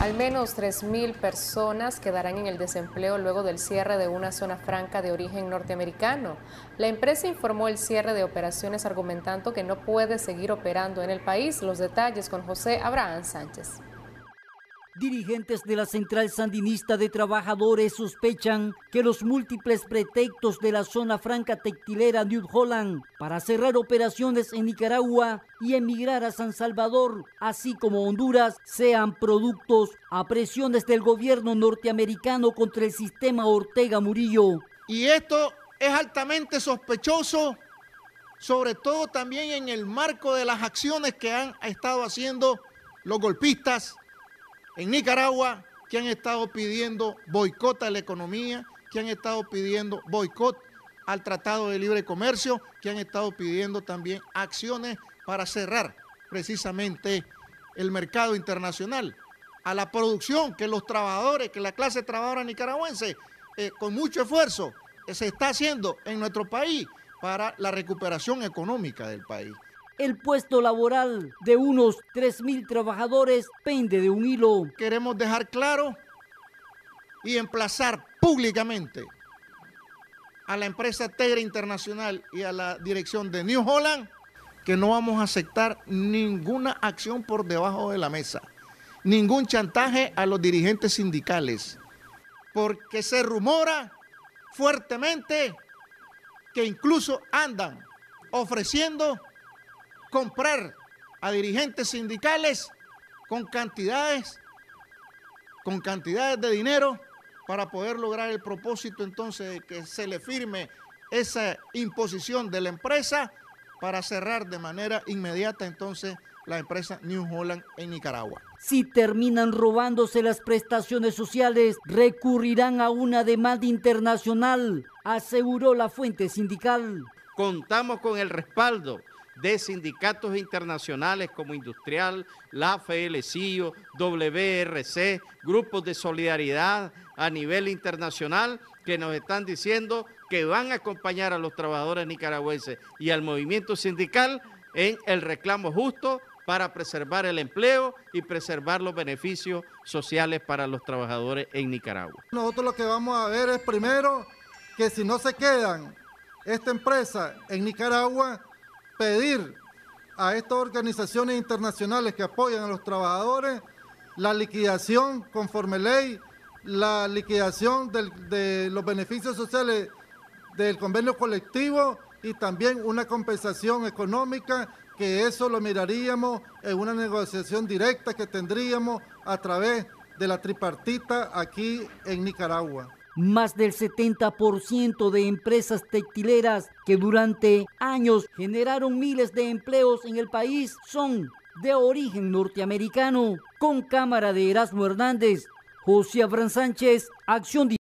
Al menos 3.000 personas quedarán en el desempleo luego del cierre de una zona franca de origen norteamericano. La empresa informó el cierre de operaciones argumentando que no puede seguir operando en el país. Los detalles con José Abraham Sánchez. Dirigentes de la Central Sandinista de Trabajadores sospechan que los múltiples pretextos de la zona franca textilera New Holland para cerrar operaciones en Nicaragua y emigrar a San Salvador, así como Honduras, sean productos a presiones del gobierno norteamericano contra el sistema Ortega Murillo. Y esto es altamente sospechoso, sobre todo también en el marco de las acciones que han estado haciendo los golpistas en Nicaragua que han estado pidiendo boicot a la economía, que han estado pidiendo boicot al Tratado de Libre Comercio, que han estado pidiendo también acciones para cerrar precisamente el mercado internacional, a la producción que los trabajadores, que la clase trabajadora nicaragüense, eh, con mucho esfuerzo, eh, se está haciendo en nuestro país para la recuperación económica del país. El puesto laboral de unos 3.000 trabajadores pende de un hilo. Queremos dejar claro y emplazar públicamente a la empresa Tegra Internacional y a la dirección de New Holland que no vamos a aceptar ninguna acción por debajo de la mesa, ningún chantaje a los dirigentes sindicales, porque se rumora fuertemente que incluso andan ofreciendo comprar a dirigentes sindicales con cantidades, con cantidades de dinero para poder lograr el propósito entonces de que se le firme esa imposición de la empresa para cerrar de manera inmediata entonces la empresa New Holland en Nicaragua. Si terminan robándose las prestaciones sociales, recurrirán a una demanda internacional, aseguró la fuente sindical. Contamos con el respaldo de sindicatos internacionales como Industrial, la FLCIO, WRC, grupos de solidaridad a nivel internacional que nos están diciendo que van a acompañar a los trabajadores nicaragüenses y al movimiento sindical en el reclamo justo para preservar el empleo y preservar los beneficios sociales para los trabajadores en Nicaragua. Nosotros lo que vamos a ver es primero que si no se quedan esta empresa en Nicaragua, pedir a estas organizaciones internacionales que apoyan a los trabajadores la liquidación conforme ley, la liquidación de los beneficios sociales del convenio colectivo y también una compensación económica que eso lo miraríamos en una negociación directa que tendríamos a través de la tripartita aquí en Nicaragua más del 70% de empresas textileras que durante años generaron miles de empleos en el país son de origen norteamericano. Con cámara de Erasmo Hernández, José Abraham Sánchez, Acción